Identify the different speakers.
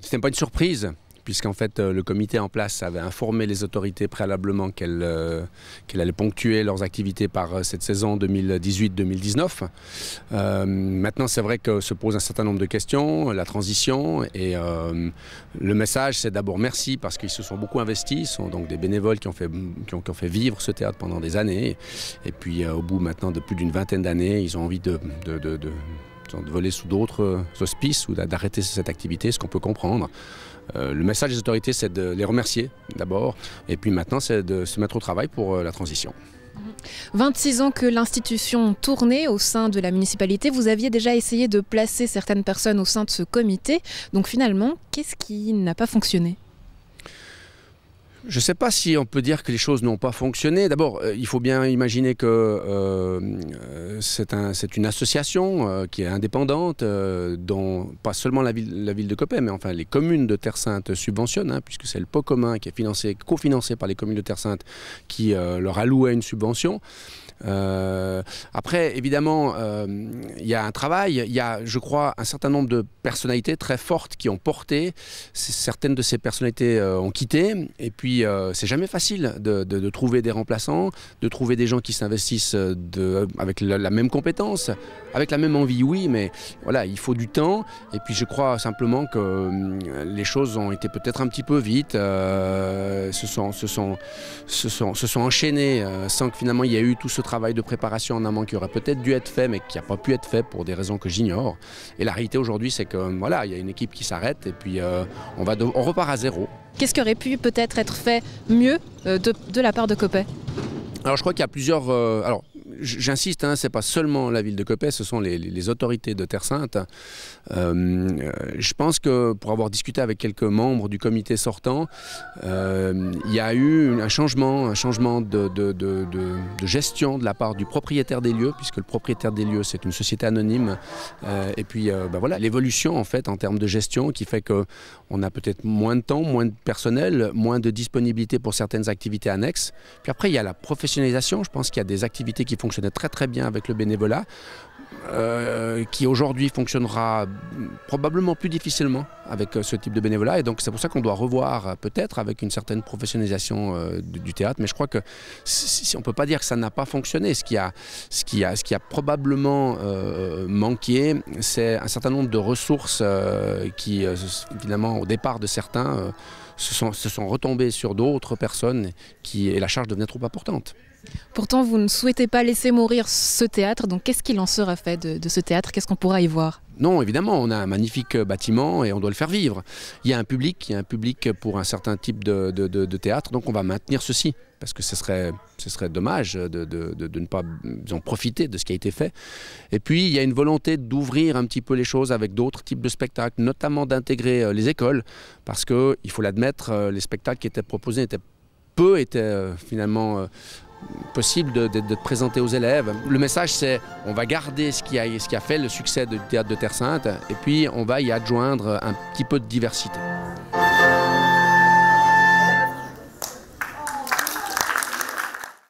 Speaker 1: Ce n'est pas une surprise, puisqu'en fait euh, le comité en place avait informé les autorités préalablement qu'elle, euh, qu'elle allait ponctuer leurs activités par euh, cette saison 2018-2019. maintenant, c'est vrai que se posent un certain nombre de questions, la transition, et le message, c'est d'abord merci parce qu'ils se sont beaucoup investis, ils sont donc des bénévoles qui ont fait, qui ont, fait vivre ce théâtre pendant des années, et puis au bout maintenant de plus d'une vingtaine d'années, ils ont envie de, de de voler sous d'autres euh, auspices ou d'arrêter cette activité, ce qu'on peut comprendre. Euh, le message des autorités, c'est de les remercier d'abord, et puis maintenant, c'est de se mettre au travail pour euh, la transition.
Speaker 2: 26 mmh. ans que l'institution tournait au sein de la municipalité, vous aviez déjà essayé de placer certaines personnes au sein de ce comité. Donc finalement, qu'est-ce qui n'a pas fonctionné
Speaker 1: je ne sais pas si on peut dire que les choses n'ont pas fonctionné. D'abord, il faut bien imaginer que c'est une association euh, qui est indépendante, euh, dont pas seulement la ville, de Copé, mais enfin les communes de Terre-Sainte subventionnent, hein, puisque c'est le pot commun qui est financé, cofinancé par les communes de Terre-Sainte qui euh, leur allouait une subvention. Euh, après, évidemment, euh, il y a un travail, il y a, je crois, un certain nombre de personnalités très fortes qui ont porté. Certaines de ces personnalités euh, ont quitté. Et puis, c'est jamais facile de, trouver des remplaçants, de trouver des gens qui s'investissent avec la, même compétence, avec la même envie, oui, mais voilà, il faut du temps. Et puis, je crois simplement que les choses ont été peut-être un petit peu vite, se, sont, se, sont, se, sont, se sont enchaînées sans que finalement il y ait eu tout ce travail de préparation en amont qui aurait peut-être dû être fait, mais qui n'a pas pu être fait pour des raisons que j'ignore. Et la réalité aujourd'hui, c'est que voilà, il y a une équipe qui s'arrête et puis euh, on, repart à zéro.
Speaker 2: Qu'est-ce qui aurait pu peut-être être fait mieux euh, de, la part de Copé
Speaker 1: alors je crois qu'il y a plusieurs. Euh, j'insiste, hein, ce n'est pas seulement la ville de Copé, ce sont les, autorités de Terre Sainte. Euh, je pense que pour avoir discuté avec quelques membres du comité sortant, euh, il y a eu un changement, un changement de, gestion de la part du propriétaire des lieux, puisque le propriétaire des lieux c'est une société anonyme. Euh, et puis ben voilà, l'évolution en fait en termes de gestion qui fait que on a peut-être moins de temps, moins de personnel, moins de disponibilité pour certaines activités annexes. Puis après il y a la professionnalisation. Je pense qu'il y a des activités qui font fonctionnait très très bien avec le bénévolat, euh, qui aujourd'hui fonctionnera probablement plus difficilement avec euh, ce type de bénévolat. Et donc c'est pour ça qu'on doit revoir euh, peut-être avec une certaine professionnalisation du, théâtre. Mais je crois que si, on ne peut pas dire que ça n'a pas fonctionné. Ce qui a, ce qui a, ce qui a probablement manqué, c'est un certain nombre de ressources qui, évidemment, au départ de certains, se sont, sont, retombées sur d'autres personnes qui, et la charge devenait trop importante.
Speaker 2: Pourtant, vous ne souhaitez pas laisser mourir ce théâtre, donc qu'est-ce qu'il en sera fait de, ce théâtre Qu'est-ce qu'on pourra y voir
Speaker 1: non, évidemment, on a un magnifique euh, bâtiment et on doit le faire vivre. Il y a un public, il y a un public pour un certain type de, théâtre, donc on va maintenir ceci. Parce que ce serait, ce serait dommage de, ne pas en profiter de ce qui a été fait. Et puis, il y a une volonté d'ouvrir un petit peu les choses avec d'autres types de spectacles, notamment d'intégrer euh, les écoles, parce que, il faut l'admettre, euh, les spectacles qui étaient proposés étaient peu étaient finalement possible de, présenter aux élèves. Le message, c'est on va garder ce qui, a, ce qui a fait le succès du théâtre de Terre Sainte et puis on va y adjoindre un petit peu de diversité.